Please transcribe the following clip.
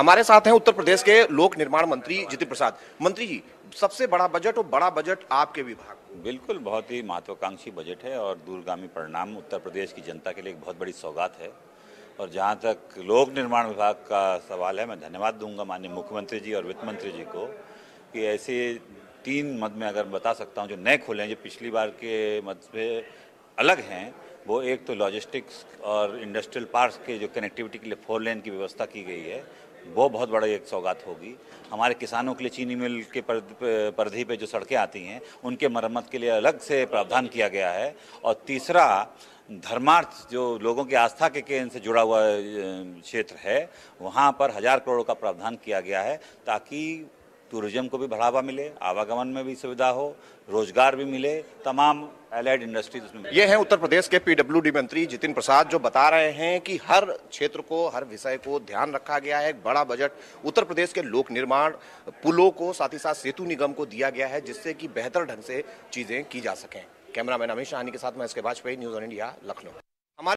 हमारे साथ हैं उत्तर प्रदेश के लोक निर्माण मंत्री जितिन प्रसाद मंत्री जी सबसे बड़ा बजट और बड़ा बजट आपके विभाग बिल्कुल बहुत ही महत्वाकांक्षी बजट है और दूरगामी परिणाम उत्तर प्रदेश की जनता के लिए एक बहुत बड़ी सौगात है और जहाँ तक लोक निर्माण विभाग का सवाल है मैं धन्यवाद दूंगा माननीय मुख्यमंत्री जी और वित्त मंत्री जी को कि ऐसे तीन मद में अगर बता सकता हूँ जो नए खोले हैं जो पिछली बार के मद से अलग हैं वो एक तो लॉजिस्टिक्स और इंडस्ट्रियल पार्क के जो कनेक्टिविटी के लिए फोर लेन की व्यवस्था की गई है वो बहुत बड़ा एक सौगात होगी हमारे किसानों के लिए चीनी मिल के परधि पे जो सड़कें आती हैं उनके मरम्मत के लिए अलग से प्रावधान किया गया है और तीसरा धर्मार्थ जो लोगों की आस्था के केंद्र से जुड़ा हुआ क्षेत्र है वहाँ पर हज़ार करोड़ का प्रावधान किया गया है ताकि टूरिज्म को भी बढ़ावा मिले आवागमन में भी सुविधा हो रोज़गार भी मिले तमाम एलाइड इंडस्ट्रीज उसमें ये हैं उत्तर प्रदेश के डी मंत्री जितिन प्रसाद जो बता रहे हैं कि हर क्षेत्र को हर विषय को ध्यान रखा गया है एक बड़ा बजट उत्तर प्रदेश के लोक निर्माण पुलों को साथ ही साथ सेतु निगम को दिया गया है जिससे कि बेहतर ढंग से चीज़ें की जा सकें कैमरामैन अमित शाह के साथ मैं इसके Vajpayee news on India Lucknow